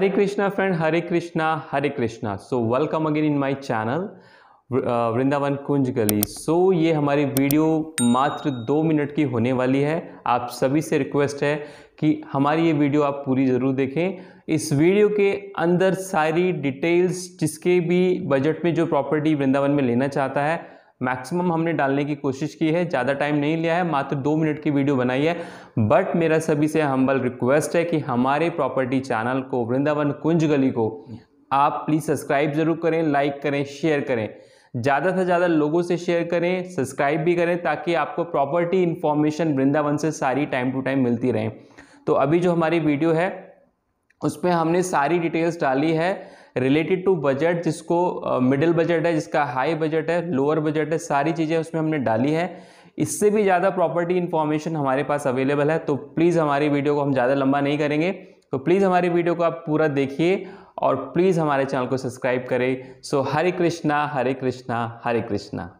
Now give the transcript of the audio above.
Hare Krishna friend, Hare Krishna, Hare Krishna. So welcome again in my channel Vrindavan कुंज गली सो so, ये हमारी video मात्र दो मिनट की होने वाली है आप सभी से रिक्वेस्ट है कि हमारी ये वीडियो आप पूरी ज़रूर देखें इस वीडियो के अंदर सारी डिटेल्स जिसके भी बजट में जो प्रॉपर्टी वृंदावन में लेना चाहता है मैक्सिमम हमने डालने की कोशिश की है ज़्यादा टाइम नहीं लिया है मात्र दो मिनट की वीडियो बनाई है बट मेरा सभी से हम्बल रिक्वेस्ट है कि हमारे प्रॉपर्टी चैनल को वृंदावन कुंज गली को आप प्लीज़ सब्सक्राइब जरूर करें लाइक करें शेयर करें ज़्यादा से ज़्यादा लोगों से शेयर करें सब्सक्राइब भी करें ताकि आपको प्रॉपर्टी इन्फॉर्मेशन वृंदावन से सारी टाइम टू टाइम मिलती रहे तो अभी जो हमारी वीडियो है उसमें हमने सारी डिटेल्स डाली है रिलेटेड टू बजट जिसको मिडिल बजट है जिसका हाई बजट है लोअर बजट है सारी चीज़ें उसमें हमने डाली है इससे भी ज़्यादा प्रॉपर्टी इन्फॉर्मेशन हमारे पास अवेलेबल है तो प्लीज़ हमारी वीडियो को हम ज़्यादा लंबा नहीं करेंगे तो प्लीज़ हमारी वीडियो को आप पूरा देखिए और प्लीज़ हमारे चैनल को सब्सक्राइब करें सो हरे कृष्णा हरे कृष्णा हरे कृष्णा